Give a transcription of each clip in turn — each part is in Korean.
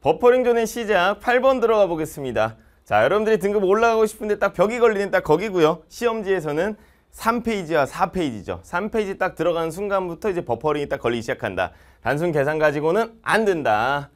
버퍼링 존의 시작 8번 들어가 보겠습니다. 자, 여러분들이 등급 올라가고 싶은데 딱 벽이 걸리는 딱 거기고요. 시험지에서는 3페이지와 4페이지죠. 3페이지 딱 들어가는 순간부터 이제 버퍼링이 딱 걸리기 시작한다. 단순 계산 가지고는 안 된다.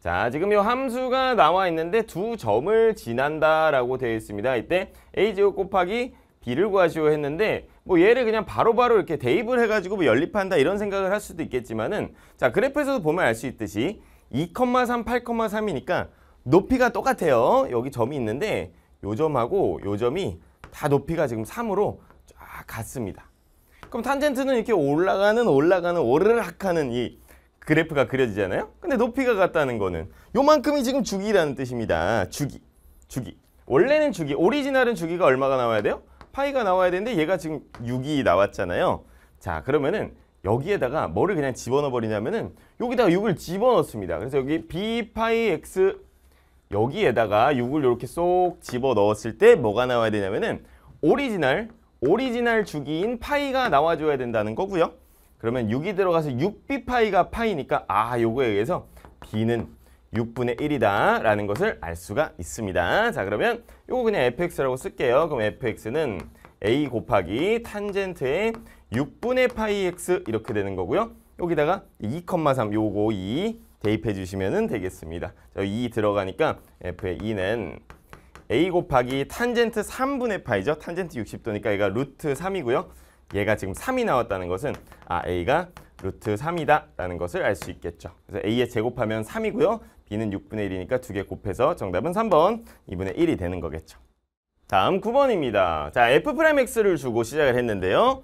자, 지금 이 함수가 나와 있는데 두 점을 지난다라고 되어 있습니다. 이때 a 제곱 곱하기 b를 구하시오 했는데 뭐 얘를 그냥 바로바로 바로 이렇게 대입을 해가지고 뭐 연립한다 이런 생각을 할 수도 있겠지만은 자, 그래프에서도 보면 알 수 있듯이 2,3, 8,3이니까 높이가 똑같아요. 여기 점이 있는데 요 점하고 요 점이 다 높이가 지금 3으로 쫙 같습니다. 그럼 탄젠트는 이렇게 올라가는 올라가는 오르락 하는 이 그래프가 그려지잖아요. 근데 높이가 같다는 거는 요만큼이 지금 주기라는 뜻입니다. 주기, 주기. 원래는 주기, 오리지널은 주기가 얼마가 나와야 돼요? 파이가 나와야 되는데 얘가 지금 6이 나왔잖아요. 자, 그러면은 여기에다가 뭐를 그냥 집어넣어 버리냐면은 여기다가 6을 집어넣습니다. 그래서 여기 b 파이 x 여기에다가 6을 이렇게 쏙 집어넣었을 때 뭐가 나와야 되냐면은 오리지널 오리지널 주기인 파이가 나와줘야 된다는 거고요. 그러면 6이 들어가서 6b 파이가 파이니까 아 요거에 의해서 b는 6분의 1이다 라는 것을 알 수가 있습니다. 자 그러면 요거 그냥 fx라고 쓸게요. 그럼 fx는 a 곱하기 탄젠트의 6분의 파이 x 이렇게 되는 거고요. 여기다가 2,3 요거 2 대입해 주시면 되겠습니다. 자, 2 들어가니까 f의 2는 a 곱하기 탄젠트 3분의 파이죠. 탄젠트 60도니까 얘가 루트 3이고요. 얘가 지금 3이 나왔다는 것은 아 a가 루트 3이다 라는 것을 알 수 있겠죠. 그래서 a의 제곱하면 3이고요. b는 6분의 1이니까 두 개 곱해서 정답은 3번 2분의 1이 되는 거겠죠. 다음 9번입니다. 자, f'x를 주고 시작을 했는데요.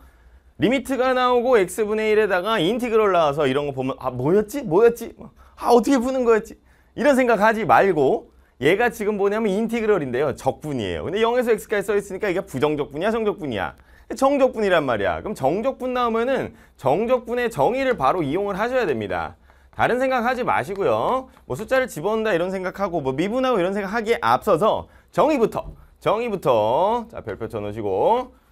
리미트가 나오고 x분의 1에다가 인티그럴 나와서 이런 거 보면 아 뭐였지? 뭐였지? 뭐, 아 어떻게 푸는 거였지? 이런 생각하지 말고 얘가 지금 뭐냐면 인티그럴인데요. 적분이에요. 근데 0에서 x까지 써있으니까 이게 부정적분이야 정적분이야? 정적분이란 말이야. 그럼 정적분 나오면은 정적분의 정의를 바로 이용을 하셔야 됩니다. 다른 생각하지 마시고요. 뭐 숫자를 집어넣는다 이런 생각하고 뭐 미분하고 이런 생각하기에 앞서서 정의부터 정의부터 자 별표 쳐놓으시고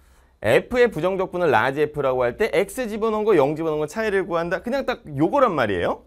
F의 부정적 분을 라지 F라고 할 때 X 집어넣은 거 0 집어넣은 거 차이를 구한다. 그냥 딱 요거란 말이에요.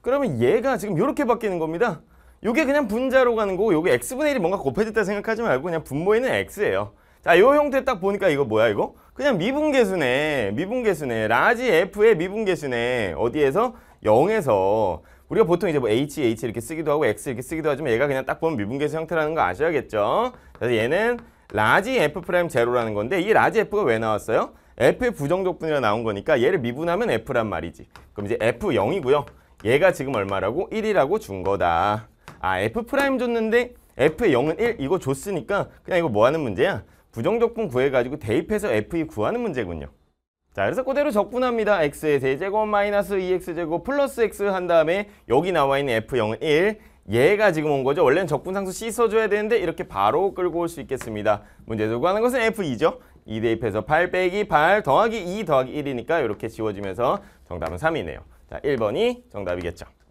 그러면 얘가 지금 이렇게 바뀌는 겁니다. 요게 그냥 분자로 가는 거고 요게 X분의 1이 뭔가 곱해졌다 생각하지 말고 그냥 분모에는 X예요. 자, 요 형태 딱 보니까 이거 뭐야 이거? 그냥 미분계수네. 미분계수네. 라지 F의 미분계수네. 어디에서? 0에서. 우리가 보통 이제 뭐 H, H 이렇게 쓰기도 하고 X 이렇게 쓰기도 하지만 얘가 그냥 딱 보면 미분계수 형태라는 거 아셔야겠죠? 그래서 얘는 라지 F 프라임 제로라는 건데 이 라지 F가 왜 나왔어요? F의 부정적분이라 나온 거니까 얘를 미분하면 F란 말이지. 그럼 이제 F0이고요. 얘가 지금 얼마라고? 1이라고 준 거다. 아 F 프라임 줬는데 F의 0은 1 이거 줬으니까 그냥 이거 뭐 하는 문제야? 부정적분 구해가지고 대입해서 F2 구하는 문제군요. 자 그래서 그대로 적분합니다. x의 세제곱 마이너스 2x제곱 플러스 x 한 다음에 여기 나와 있는 F0은 1 얘가 지금 온 거죠. 원래는 적분상수 씻어줘야 되는데 이렇게 바로 끌고 올 수 있겠습니다. 문제 에 요구하는 것은 F2죠. 2대 2에서 8 빼기 8 더하기 2 더하기 1이니까 이렇게 지워지면서 정답은 3이네요. 자, 1번이 정답이겠죠.